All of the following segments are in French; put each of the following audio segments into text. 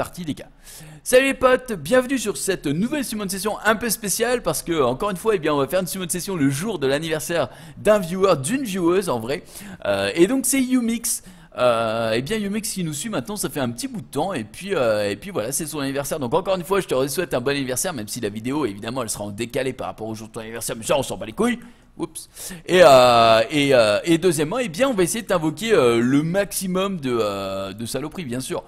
parti les gars Salut les potes, bienvenue sur cette nouvelle de session un peu spéciale parce que encore une fois eh bien, on va faire une summon session le jour de l'anniversaire d'un viewer, d'une vieweuse en vrai euh, Et donc c'est Umix euh, et eh bien Umix qui nous suit maintenant, ça fait un petit bout de temps et puis euh, et puis voilà, c'est son anniversaire. Donc encore une fois, je te souhaite un bon anniversaire, même si la vidéo évidemment elle sera en décalé par rapport au jour de ton anniversaire, mais ça on s'en bat les couilles. Et, euh, et, euh, et, deuxièmement, eh bien, on va essayer d'invoquer euh, le maximum de, de, saloperies, bien sûr.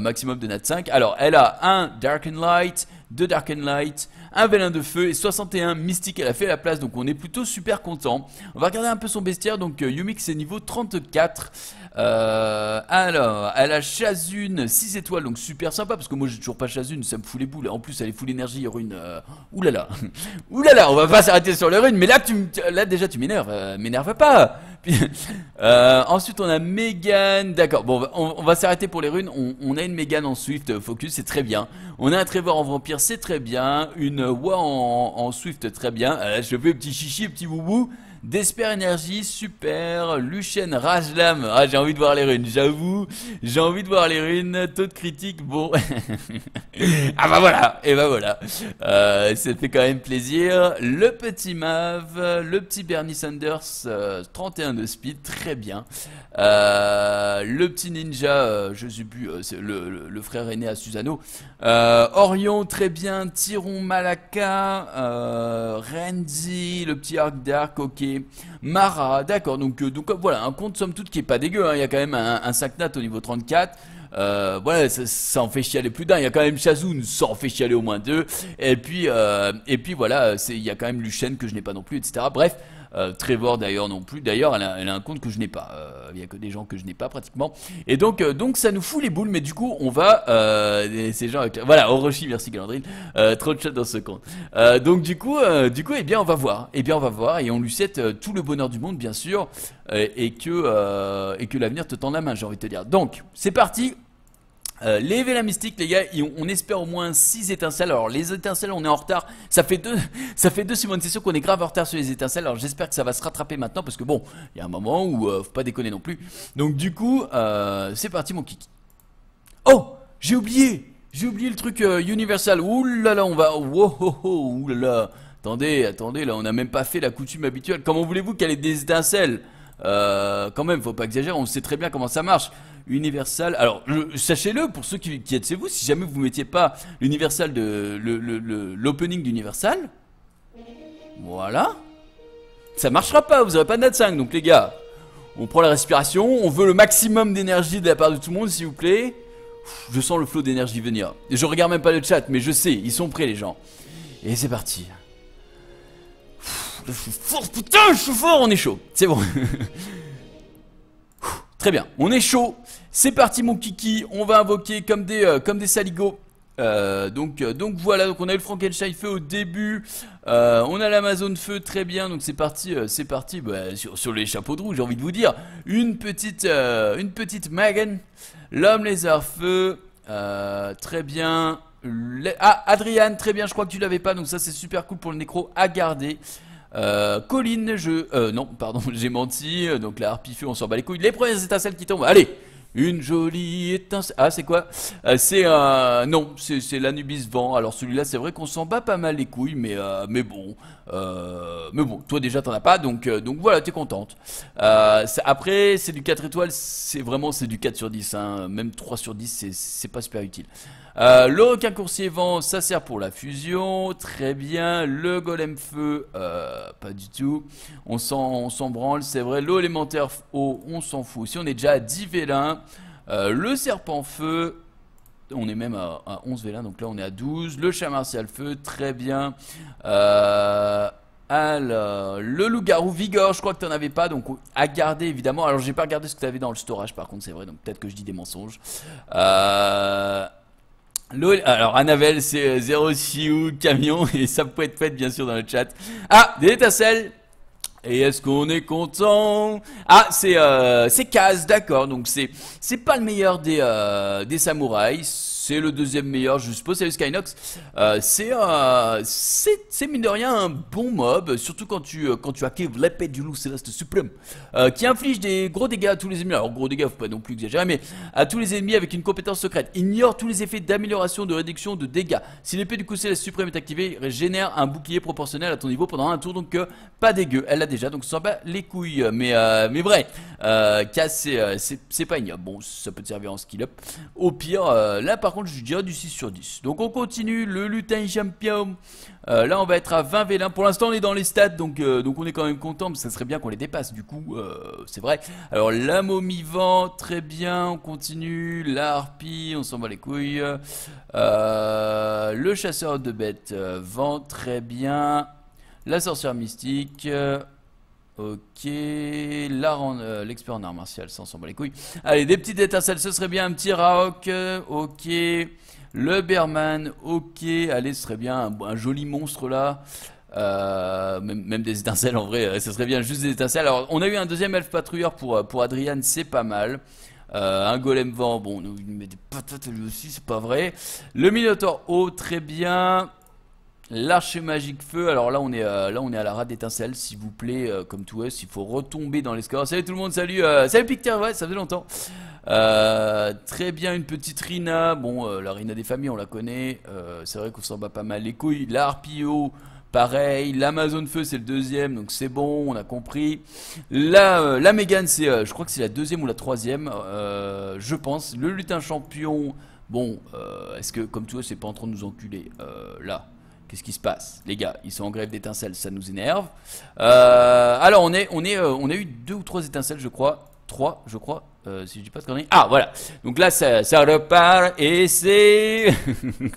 maximum de Nat 5. Alors, elle a un Dark and Light, deux Dark and Light, un Vélin de Feu et 61 Mystique. Elle a fait la place, donc on est plutôt super content. On va regarder un peu son bestiaire. Donc, Yumix est niveau 34. alors, elle a Chazune, 6 étoiles, donc super sympa. Parce que moi, j'ai toujours pas Chazune, ça me fout les boules. En plus, elle est full énergie, rune. Oulala. Oulala, on va pas s'arrêter sur les runes. Mais là, tu me là déjà tu m'énerves, euh, m'énerve pas. Euh, ensuite on a Megan, d'accord. Bon, on, va s'arrêter pour les runes. On, a une Megan en Swift euh, Focus, c'est très bien. On a un Trevor en Vampire, c'est très bien. Une Wa en, Swift, très bien. je fais petit chichi, petit boubou. Desper Energy, super. Lucien Rajlam, ah, j'ai envie de voir les runes, j'avoue. J'ai envie de voir les runes. Taux de critique, bon. ah bah voilà, et bah voilà. Euh, ça fait quand même plaisir. Le petit Mav, le petit Bernie Sanders, 31 euh, de speed, très bien. Euh, le petit ninja, euh, je sais plus, euh, le, le, frère aîné à Susano. Euh, Orion, très bien. Tyron, Malaka. Renzi, le petit Arc d'Arc, ok. Mara, d'accord. Donc, donc voilà, un compte somme toute qui est pas dégueu. Hein. Il y a quand même un, un au niveau 34. Euh, voilà, ça, en fait chialer plus d'un. Il y a quand même Shazun ça en fait chialer au moins deux. Et puis, et puis voilà, il y a quand même Lucien que je n'ai pas non plus, etc. Bref, très euh, Trevor d'ailleurs non plus. D'ailleurs, elle, a un compte que je n'ai pas. Euh, il n'y a que des gens que je n'ai pas pratiquement. Et donc, euh, donc ça nous fout les boules. Mais du coup, on va ces gens. Voilà, Orochi, merci Galandrine. trop de chat dans ce compte. donc du coup, du coup, eh bien, on va voir. et eh bien, on va voir. Et on lui souhaite tout le bonheur du monde, bien sûr, et que et que l'avenir te tend la main. J'ai envie de te dire. Donc, c'est parti. Euh, Lève la Mystique, les gars, on espère au moins 6 étincelles. Alors, les étincelles, on est en retard. Ça fait 2 ça fait deux Session qu'on est grave en retard sur les étincelles. Alors, j'espère que ça va se rattraper maintenant parce que bon, il y a un moment où ne euh, faut pas déconner non plus. Donc, du coup, euh, c'est parti, mon kick. Oh, j'ai oublié, j'ai oublié le truc Universal. Ouh là là, on va. Wow, Attendez, attendez, là, on n'a même pas fait la coutume habituelle. Comment voulez-vous qu'elle ait des étincelles quand même, faut pas exagérer, on sait très bien comment ça marche. Universal. Alors, sachez-le, pour ceux qui, êtes chez vous, si jamais vous mettiez pas l'Universal de l'opening d'Universal, voilà, ça marchera pas, vous aurez pas de nat 5, donc les gars, on prend la respiration, on veut le maximum d'énergie de la part de tout le monde, s'il vous plaît. Je sens le flot d'énergie venir. je regarde même pas le chat, mais je sais, ils sont prêts les gens. Et c'est parti. Je putain, je suis fort, on est chaud. C'est bon. Très bien, on est chaud. C'est parti mon kiki, on va invoquer comme des, euh, comme des saligots. Euh, donc, euh, donc voilà, donc on a eu le Frankenstein feu au début, on a l'Amazon feu très bien, donc c'est parti, c'est parti bah, sur, les chapeaux de roue, j'ai envie de vous dire. Une petite, une petite l'homme lézard feu, très bien. Ah, Adrian, très bien, je crois que tu l'avais pas, donc ça c'est super cool pour le nécro à garder. Colline, je... non, pardon, j'ai menti. Donc la harpie feu, on s'en bat les couilles. Les premières étincelles qui tombent. Allez une jolie étincelle. Ah, c'est quoi ah, C'est un. non, c'est l'Anubis Vent. Alors celui-là, c'est vrai qu'on s'en bat pas mal les couilles, mais, euh, mais bon. Euh, mais bon, toi déjà, t'en as pas, donc, euh, donc voilà, t'es contente. après, c'est du 4 étoiles, c'est vraiment c'est du 4 sur 10. Hein. Même 3 sur 10, c'est pas super utile. Euh, le coursier vent, ça sert pour la fusion, très bien. Le golem feu, pas du tout. On s'en branle, c'est vrai. L'eau élémentaire on s'en fout. Si on est déjà à 10 vélins, euh, le serpent feu, on est même à, 11 11 vélins, donc là on est à 12. Le chat martial feu, très bien. Euh, alors, le loup-garou Vigor, je crois que tu n'en avais pas, donc à garder évidemment. Alors, j'ai pas regardé ce que tu avais dans le storage, par contre, c'est vrai, donc peut-être que je dis des mensonges. Euh, alors, Annabelle, c'est 06 ou camion, et ça peut être fait, bien sûr, dans le chat. Ah, des étincelles et est-ce qu'on est content Ah, c'est euh, Kaz, d'accord. Donc c'est pas le meilleur des, euh, des samouraïs c'est le deuxième meilleur, je suppose, c'est Skynox. Euh, euh, c'est, c'est, mine de rien un bon mob, surtout quand tu, euh, quand tu actives l'épée du loup céleste suprême, qui inflige des gros dégâts à tous les ennemis. Alors gros dégâts, faut pas non plus exagérer, mais à tous les ennemis avec une compétence secrète. Ignore tous les effets d'amélioration, de réduction, de dégâts. Si l'épée du coup céleste suprême est activée, génère un bouclier proportionnel à ton niveau pendant un tour, donc pas dégueu. Elle l'a déjà, donc ça bat les couilles. Mais, mais vrai, Casse, c'est, pas ignoble. Bon, ça peut te servir en skill up. Au pire, là par contre, je dirais du 6 sur 10. Donc on continue, le lutin champion. Euh, là, on va être à 20 vélins. Pour l'instant, on est dans les stats, donc, euh, donc on est quand même content, mais ça serait bien qu'on les dépasse, du coup, euh, c'est vrai. Alors, la momie vent, très bien, on continue. La harpie, on s'en bat les couilles. le chasseur de bêtes vent, très bien. La sorcière mystique... Ok, euh, l'expert en art martial, ça on s'en bat les couilles. Allez, des petites étincelles, ce serait bien un petit Raok, euh, ok. Le Berman, ok. Allez, ce serait bien un, joli monstre là. Euh, même, des étincelles en vrai, ce serait bien juste des étincelles. Alors, on a eu un deuxième elfe patrouilleur pour, pour Adrian, c'est pas mal. un golem vent, bon, il met des patates lui aussi, c'est pas vrai. Le Minotaur oh, très bien. L'archer magique feu, alors là on est euh, là on est à la rate d'étincelle, s'il vous plaît, euh, comme tout il faut retomber dans les scores. Salut tout le monde, salut euh, Salut Picter, ouais, ça faisait longtemps. très bien, une petite Rina. Bon, la Rina des familles, on la connaît. c'est vrai qu'on s'en bat pas mal les couilles. L'Arpio, pareil. L'Amazon Feu, c'est le deuxième, donc c'est bon, on a compris. La, la Mégane, c'est, je crois que c'est la deuxième ou la troisième, je pense. Le Lutin Champion, bon, est-ce que, comme tout c'est pas en train de nous enculer Là, Qu'est-ce qui se passe Les gars, ils sont en grève d'étincelles, ça nous énerve. Euh, alors, on, est, on, est, euh, on a eu deux ou trois étincelles, je crois. Trois, je crois. Euh, si je dis pas de Ah, voilà. Donc là, ça, repart et c'est.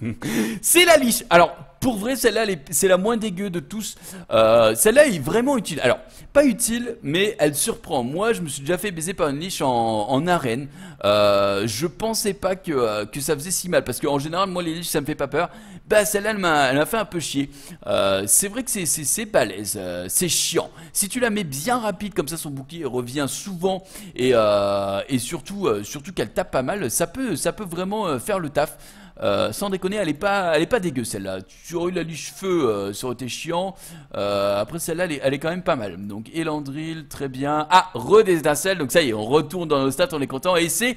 c'est la liche. Alors, pour vrai, celle-là, c'est la moins dégueu de tous. Euh, celle-là est vraiment utile. Alors, pas utile, mais elle surprend. Moi, je me suis déjà fait baiser par une liche en, en arène. Euh, je pensais pas que, euh, ça faisait si mal. Parce qu'en général, moi, les liches, ça me fait pas peur. Bah, celle-là, elle m'a fait un peu chier. c'est vrai que c'est balèze. c'est chiant. Si tu la mets bien rapide, comme ça, son bouclier revient souvent. Et, euh, et surtout, euh, surtout qu'elle tape pas mal. Ça peut, ça peut vraiment euh, faire le taf. sans déconner, elle est pas, elle est pas dégueu celle-là. Tu aurais eu la liche feu, ça aurait été chiant. après celle-là, elle, est quand même pas mal. Donc Elandril, très bien. Ah, redesdincelle. Donc ça y est, on retourne dans nos stats, on est content. Et c'est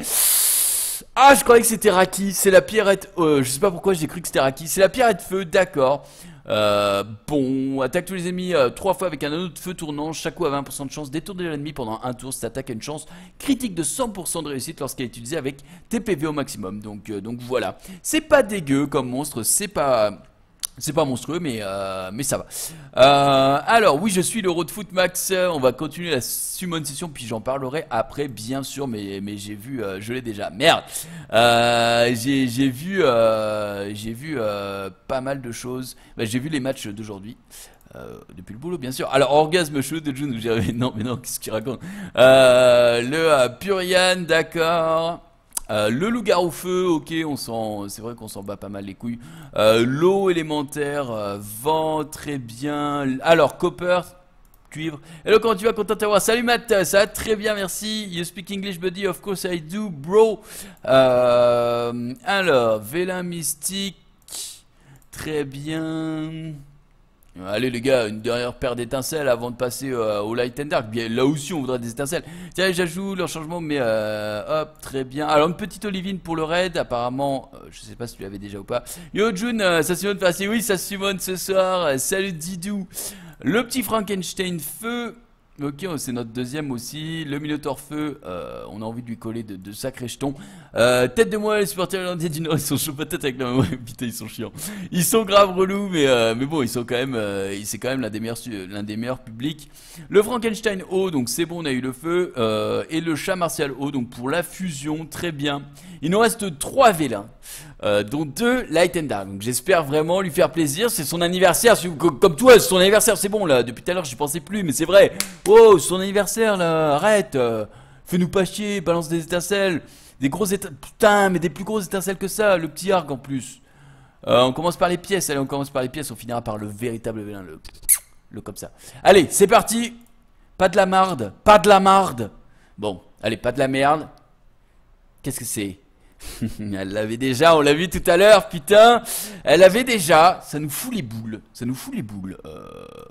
ah, je croyais que c'était Raki, c'est la pierrette. je sais pas pourquoi j'ai cru que c'était Raki. C'est la pierrette feu, d'accord. Euh, bon, attaque tous les ennemis 3 euh, fois avec un anneau de feu tournant, chaque coup à 20% de chance Détourner l'ennemi pendant un tour. Cette attaque a une chance critique de 100% de réussite lorsqu'elle est utilisée avec TPV au maximum. Donc, euh, donc voilà. C'est pas dégueu comme monstre, c'est pas... C'est pas monstrueux, mais, euh, mais ça va. Euh, alors, oui, je suis le Road Foot Max. On va continuer la Summon Session, puis j'en parlerai après, bien sûr. Mais, mais j'ai vu, euh, je l'ai déjà. Merde euh, J'ai vu, j'ai vu pas mal de choses. Bah, j'ai vu les matchs d'aujourd'hui. Euh, depuis le boulot, bien sûr. Alors, Orgasme Chelou de June, Non, mais non, qu'est-ce qu'il raconte Le Purian, d'accord. Euh, le loup-garou feu, ok, on s'en, c'est vrai qu'on s'en bat pas mal les couilles. Euh, l'eau élémentaire, euh, vent, très bien. Alors, copper, cuivre. Hello, comment tu vas, content de Salut Matt, ça va très bien, merci. You speak English, buddy? Of course I do, bro. alors, vélin mystique, très bien. Allez les gars, une dernière paire d'étincelles avant de passer euh, au light and dark. Bien là aussi on voudrait des étincelles. Tiens, j'ajoute leur changement, mais euh, hop, très bien. Alors une petite olivine pour le raid, apparemment, euh, je sais pas si tu l'avais déjà ou pas. Yo June, ça Simone, ah, si oui, ça Simone ce soir. salut Didou. Le petit Frankenstein feu. Ok, oh, c'est notre deuxième aussi. Le Minotaur feu euh, on a envie de lui coller de, de sacrés jetons. Euh, tête de moi, les supporters irlandais ils sont chauds peut-être avec la Putain, ils sont chiants. Ils sont grave relous, mais, euh, mais bon, ils sont quand même. c'est quand même l'un des, meilleurs, des meilleurs publics. Le Frankenstein O, donc c'est bon, on a eu le feu. et le chat martial O, donc pour la fusion, très bien. Il nous reste 3 vélins. Euh, dont deux Light and Dark. Donc j'espère vraiment lui faire plaisir. C'est son anniversaire, comme toi, c'est son anniversaire. C'est bon là, depuis tout à l'heure j'y pensais plus, mais c'est vrai. Oh, son anniversaire là, arrête. Euh, fais-nous pas chier, balance des étincelles. Des grosses étincelles. Putain, mais des plus grosses étincelles que ça, le petit arc en plus. Euh, on commence par les pièces, allez, on commence par les pièces, on finira par le véritable vélin, le comme ça. Allez, c'est parti. Pas de la marde, pas de la marde. Bon, allez, pas de la merde. Qu'est-ce que c'est elle l'avait déjà, on l'a vu tout à l'heure, putain. Elle avait déjà, ça nous fout les boules. Ça nous fout les boules. Euh,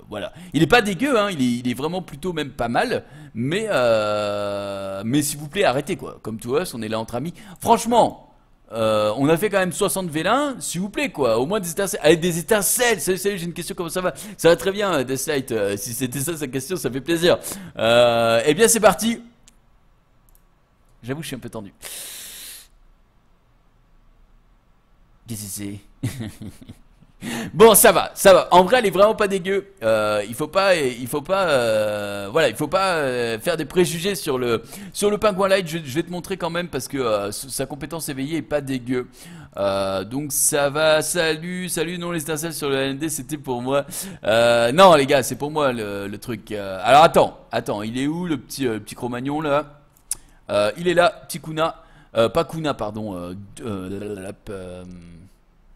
voilà. Il est pas dégueu, hein. Il est, vraiment plutôt même pas mal. Mais, euh, mais s'il vous plaît, arrêtez, quoi. Comme tout us, on est là entre amis. Franchement, euh, on a fait quand même 60 vélins, s'il vous plaît, quoi. Au moins des étincelles. Avec eh, des étincelles. Salut, j'ai une question, comment ça va Ça va très bien, Deathlight. si c'était ça sa question, ça fait plaisir. eh bien, c'est parti. J'avoue, je suis un peu tendu. Qu'est-ce que c'est Bon, ça va, ça va. En vrai, elle est vraiment pas dégueu. Euh, il faut pas, il faut pas, euh, voilà, il faut pas euh, faire des préjugés sur le sur le pingouin light. Je, vais te montrer quand même parce que sa compétence éveillée est pas dégueu. donc ça va. Salut, salut. Non, les étincelles sur le LND, c'était pour moi. non, les gars, c'est pour moi le, truc. alors attends, attends. Il est où le petit le petit Cro-Magnon là Il est là, petit Kuna. Euh, pas Kuna, pardon. Euh, euh,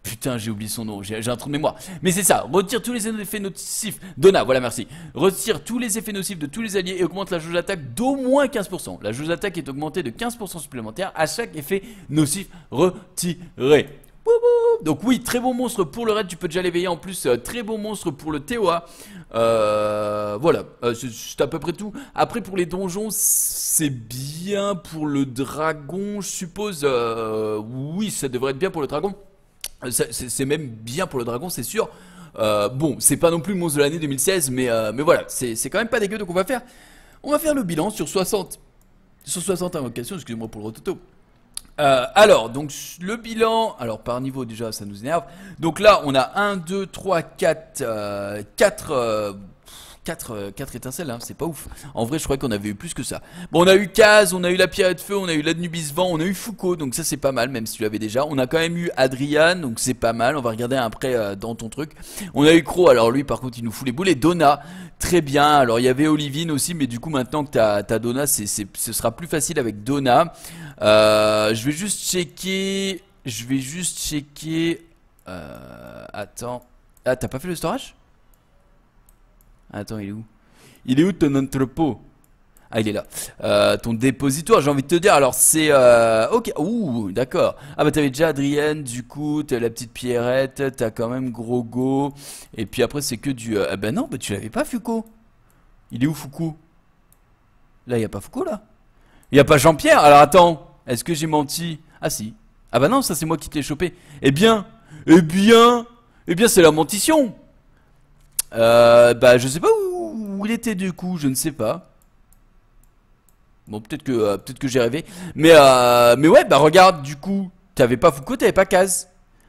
putain, j'ai oublié son nom, j'ai un trou de mémoire. Mais c'est ça, retire tous les effets nocifs. Donna, voilà, merci. Retire tous les effets nocifs de tous les alliés et augmente la jauge d'attaque d'au moins 15%. La jauge d'attaque est augmentée de 15% supplémentaire à chaque effet nocif retiré. Donc oui, très bon monstre pour le raid, tu peux déjà l'éveiller en plus, euh, très bon monstre pour le TOA. Euh, voilà, euh, c'est à peu près tout. Après pour les donjons, c'est bien pour le dragon, je suppose. oui, ça devrait être bien pour le dragon. C'est même bien pour le dragon, c'est sûr. bon, c'est pas non plus le monstre de l'année 2016, mais, mais voilà, c'est quand même pas dégueu. Donc on va faire, on va faire le bilan sur 60, sur 61 invocations. excusez-moi pour le rototo. Euh, alors, donc le bilan, alors par niveau déjà ça nous énerve. Donc là on a 1, 2, 3, 4, 4 4, 4 euh, étincelles, hein, c'est pas ouf. En vrai, je crois qu'on avait eu plus que ça. Bon, on a eu Kaz, on a eu la Pierre de Feu, on a eu l'Adnubis Vent, on a eu Foucault, donc ça c'est pas mal, même si tu l'avais déjà. On a quand même eu Adrian, donc c'est pas mal, on va regarder après euh, dans ton truc. On a eu Crow, alors lui par contre il nous fout les boules, et Donna, très bien. Alors il y avait Olivine aussi, mais du coup maintenant que t'as as Donna, ce sera plus facile avec Donna. Euh, je vais juste checker, je vais juste checker... Euh, attends... Ah, t'as pas fait le storage Attends, il est où Il est où ton entrepôt ah, il est là. Euh, ton dépositoire, j'ai envie de te dire. Alors, c'est. Euh, ok. Ouh, d'accord. Ah, bah, t'avais déjà Adrienne, du coup, t'as la petite Pierrette, t'as quand même Grogo. Et puis après, c'est que du. ah, bah non, bah, tu l'avais pas, Foucault. Il est où, Foucault Là, il n'y a pas Foucault, là. Il n'y a pas Jean-Pierre. Alors, attends. Est-ce que j'ai menti Ah, si. Ah, bah non, ça, c'est moi qui t'ai chopé. Eh bien. Eh bien. Eh bien, c'est la mentition. Euh, bah, je sais pas où, il était du coup, je ne sais pas. Bon, peut-être que, euh, peut-être que j'ai rêvé. Mais, euh, mais ouais, bah regarde, du coup, t'avais pas Foucault, t'avais pas case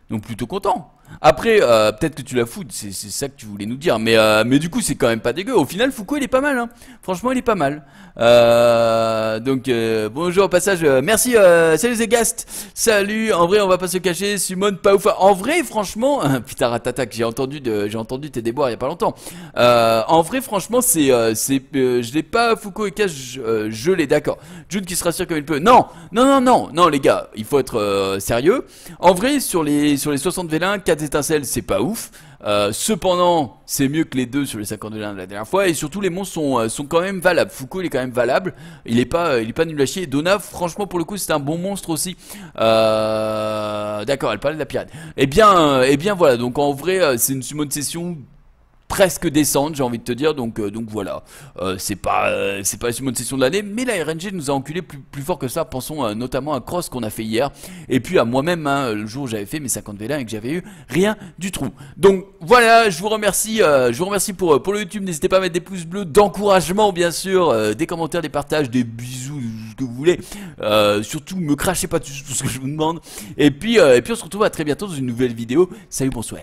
Donc plutôt content. Après, euh, peut-être que tu la fous, c'est ça que tu voulais nous dire. Mais, euh, mais du coup, c'est quand même pas dégueu. Au final, Foucault, il est pas mal. Hein. Franchement, il est pas mal. Euh, donc, bonjour au passage. merci, salut Zegast. Salut, en vrai, on va pas se cacher. Simone, pas ouf. En vrai, franchement, putain, ratatac, j'ai entendu, j'ai entendu tes déboires il y a pas longtemps. en vrai, franchement, c'est. je l'ai pas, Foucault et Cash, je, l'ai, d'accord. June qui se rassure comme il peut. Non, non, non, non, non, les gars, il faut être sérieux. En vrai, sur les, sur les 60 vélins, 4 Étincelle, c'est pas ouf. Euh, cependant, c'est mieux que les deux sur les 51 de la dernière fois. Et surtout, les monstres sont, euh, sont quand même valables. Foucault, il est quand même valable. Il est pas, euh, il est pas nul à chier. Donna, franchement, pour le coup, c'est un bon monstre aussi. D'accord, elle parlait de la pirate. Et eh bien, Et eh bien voilà. Donc en vrai, c'est une summon session presque descendre, j'ai envie de te dire. Donc, euh, donc voilà, euh, c'est pas, euh, c'est pas une bonne session de l'année, mais la RNG nous a enculé plus, fort que ça. Pensons notamment à Cross qu'on a fait hier, et puis à moi-même hein, le jour où j'avais fait mes 50 Vélins et que j'avais eu rien du trou. Donc voilà, je vous remercie, je vous remercie pour pour le YouTube. N'hésitez pas à mettre des pouces bleus, d'encouragement bien sûr, des commentaires, des partages, des bisous, ce que vous voulez. surtout me crachez pas tout ce que je vous demande. Et puis et puis on se retrouve à très bientôt dans une nouvelle vidéo. Salut, bonsoir.